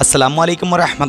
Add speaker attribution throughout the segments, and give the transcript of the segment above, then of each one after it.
Speaker 1: असलम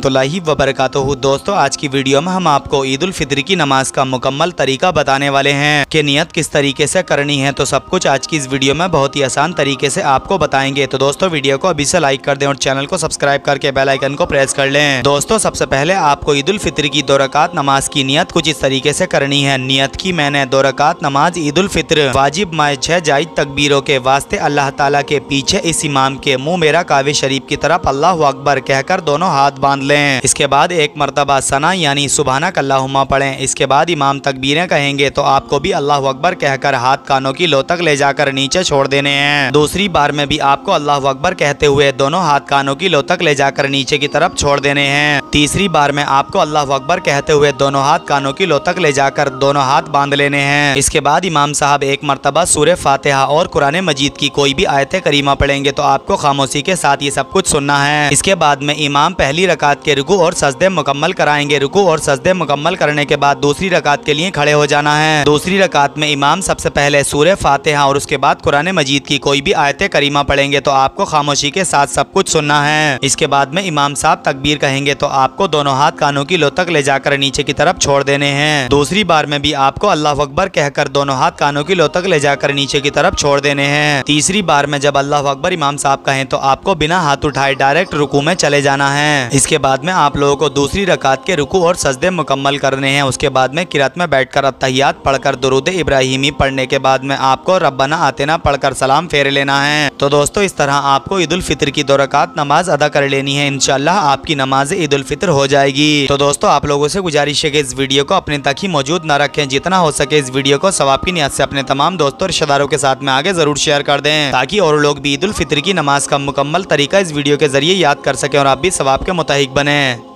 Speaker 1: वरहि वबरक दोस्तों आज की वीडियो में हम आपको ईद फितर की नमाज का मुकम्मल तरीका बताने वाले हैं कि नियत किस तरीके से करनी है तो सब कुछ आज की इस वीडियो में बहुत ही आसान तरीके से आपको बताएंगे तो दोस्तों वीडियो को अभी से लाइक कर दें और चैनल को सब्सक्राइब करके बेलाइकन को प्रेस कर लें दोस्तों सबसे पहले आपको ईद फितर की दो रकात नमाज की नियत कुछ इस तरीके से करनी है नियत की मैंने दो रकात नमाज ईद फितर वाजिब माए छह जायज तकबीरों के वास्ते अल्लाह ताला के पीछे इस इमाम के मुंह मेरा काव्य शरीफ की तरफ अल्लाह अकबर कह रहकर दोनों हाथ बांध लें इसके बाद एक मरतबा सना यानी सुबहाना कल्लाहुमा पढ़ें इसके बाद इमाम तकबीरें कहेंगे तो आपको भी अल्लाह अकबर कहकर हाथ कानों की लो तक ले जाकर नीचे छोड़ देने हैं दूसरी बार में भी आपको अल्लाह अकबर कहते हुए दोनों हाथ कानों की लो तक ले जाकर नीचे की तरफ छोड़ देने हैं तीसरी बार में आपको अल्लाह अकबर कहते हुए दोनों हाथ कानों की लो तक ले जाकर दोनों हाथ बांध लेने हैं इसके बाद इमाम साहब एक मरतबा सूर्य फातिहा और कुरान मजीद की कोई भी आयत करीमा पढ़ेंगे तो आपको खामोशी के साथ ये सब कुछ सुनना है इसके बाद में इमाम पहली रकात के रुकू और सजदे मुकम्मल कराएंगे रुकू और सजदे मुकम्मल करने के बाद दूसरी रकात के लिए खड़े हो जाना है दूसरी रकात में इमाम सबसे पहले सूर्य फातहा और उसके बाद कुरान मजीद की कोई भी आयत करीमा पढ़ेंगे तो आपको खामोशी के साथ सब कुछ सुनना है इसके बाद में इमाम साहब तकबीर कहेंगे तो आपको दोनों हाथ कानों की लोतक ले जाकर नीचे की तरफ छोड़ देने हैं दूसरी बार में भी आपको अल्लाह अकबर कहकर दोनों हाथ कानों की लोतक ले जाकर नीचे की तरफ छोड़ देने हैं तीसरी बार में जब अल्लाह अकबर इमाम साहब कहें तो आपको बिना हाथ उठाए डायरेक्ट रुकू में चले चले जाना है इसके बाद में आप लोगों को दूसरी रकात के रुकू और सजदे मुकम्मल करने हैं उसके बाद में किरत में बैठ कर अतहियात पढ़कर दरुद इब्राहिमी पढ़ने के बाद में आपको रबाना आतेना पढ़कर सलाम फेर लेना है तो दोस्तों इस तरह आपको ईद उल फितर की दो रकात नमाज अदा कर लेनी है इनशाला आपकी नमाज ईद उल फितर हो जाएगी तो दोस्तों आप लोगों से गुजारिश है कि इस वीडियो को अपने तक ही मौजूद न रखें जितना हो सके इस वीडियो को सवाब की नियत से अपने तमाम दोस्तों रिश्तेदारों के साथ में आगे जरूर शेयर कर दें ताकि और लोग भी ईद उल फितर की नमाज का मुकम्मल तरीका इस वीडियो के जरिए याद कर सके और और आप भी सवाब के मुताहिक बने